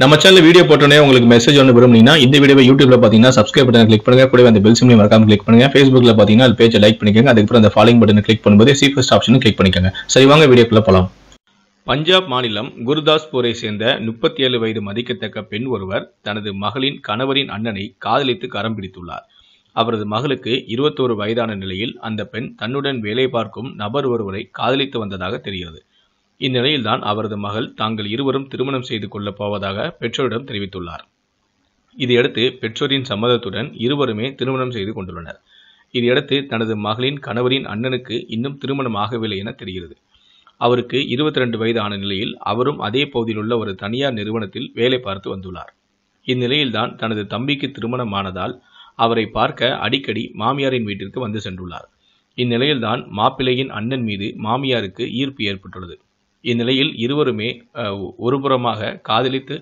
நம்ம channel video போட்டோன்னே உங்களுக்கு மெசேஜ் ஒன்று விரும்புனீங்கன்னா இந்த வீடியோ யூடியூப்ல பார்த்தீங்கன்னா சப்ஸ்கிரைப் பட்டன் கிளிக் பண்ணுங்க கூட அந்த பெல் சிம்லையும் மறக்காம கிளிக் பண்ணுங்க ஃபேஸ்புக்ல பார்த்தீங்கன்னா அது பேஜை லைக் பண்ணிக்கோங்க அதுக்கப்புறம் அந்த ஃபாலோயிங் பட்டன் கிளிக் பண்ணும்போது சீஃபஸ்ட் ஆப்ஷன் கிளிக் பண்ணிக்கோங்க சரி வாங்க வீடியோக்குள்ள போகலாம் பஞ்சாப் மாநிலம் குருதாஸ்பூரை சேர்ந்த முப்பத்தி ஏழு வயது மதிக்கத்தக்க பெண் ஒருவர் தனது மகளின் கணவரின் அண்ணனை காதலித்து கரம் பிடித்துள்ளார் அவரது மகளுக்கு இருபத்தோரு வயதான நிலையில் அந்த பெண் தன்னுடன் வேலை பார்க்கும் நபர் ஒருவரை காதலித்து வந்ததாக தெரிகிறது இந்நிலையில்தான் அவரது மகள் தாங்கள் இருவரும் திருமணம் செய்து கொள்ளப் போவதாக பெற்றோரிடம் தெரிவித்துள்ளார் இதையடுத்து பெற்றோரின் சம்மதத்துடன் இருவருமே திருமணம் செய்து கொண்டுள்ளனர் இதையடுத்து தனது மகளின் கணவரின் அண்ணனுக்கு இன்னும் திருமணம் ஆகவில்லை என தெரிகிறது அவருக்கு இருபத்தி ரெண்டு வயது ஆன நிலையில் அவரும் அதே பகுதியில் உள்ள ஒரு தனியார் நிறுவனத்தில் வேலை பார்த்து வந்துள்ளார் இந்நிலையில்தான் தனது தம்பிக்கு திருமணமானதால் அவரை பார்க்க அடிக்கடி மாமியாரின் வீட்டிற்கு வந்து சென்றுள்ளார் இந்நிலையில்தான் மாப்பிள்ளையின் அண்ணன் மீது மாமியாருக்கு ஈர்ப்பு ஏற்பட்டுள்ளது இந்நிலையில் இருவருமே ஒருபுறமாக காதலித்து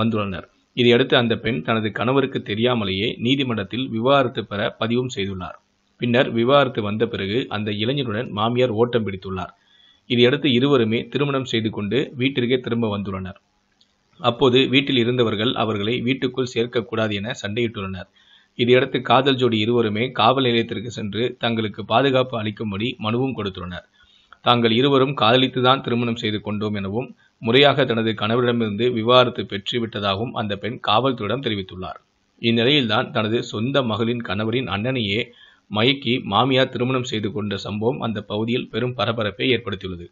வந்துள்ளனர் இதையடுத்து அந்த பெண் தனது கணவருக்கு தெரியாமலேயே நீதிமன்றத்தில் விவாகரத்து பெற பதிவும் செய்துள்ளார் பின்னர் விவாகரத்து வந்த பிறகு அந்த இளைஞருடன் மாமியார் ஓட்டம் பிடித்துள்ளார் இதையடுத்து இருவருமே திருமணம் செய்து கொண்டு வீட்டிற்கே திரும்ப வந்துள்ளனர் அப்போது வீட்டில் இருந்தவர்கள் அவர்களை வீட்டுக்குள் சேர்க்கக்கூடாது என சண்டையிட்டுள்ளனர் இதையடுத்து காதல் ஜோடி இருவருமே காவல் நிலையத்திற்கு சென்று தங்களுக்கு பாதுகாப்பு அளிக்கும்படி மனுவும் கொடுத்துள்ளனர் தாங்கள் இருவரும் காதலித்துதான் திருமணம் செய்து கொண்டோம் எனவும் முறையாக தனது கணவரிடமிருந்து விவாகரத்து பெற்றுவிட்டதாகவும் அந்த பெண் காவல்துறையிடம் தெரிவித்துள்ளார் இந்நிலையில்தான் தனது சொந்த மகளின் கணவரின் அண்ணனையே மயக்கி மாமியார் திருமணம் செய்து கொண்ட சம்பவம் அந்த பகுதியில் பெரும் பரபரப்பை ஏற்படுத்தியுள்ளது